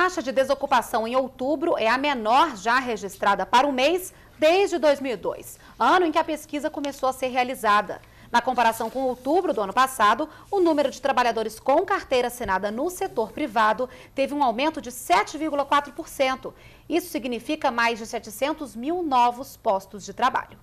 taxa de desocupação em outubro é a menor já registrada para o mês desde 2002, ano em que a pesquisa começou a ser realizada. Na comparação com outubro do ano passado, o número de trabalhadores com carteira assinada no setor privado teve um aumento de 7,4%. Isso significa mais de 700 mil novos postos de trabalho.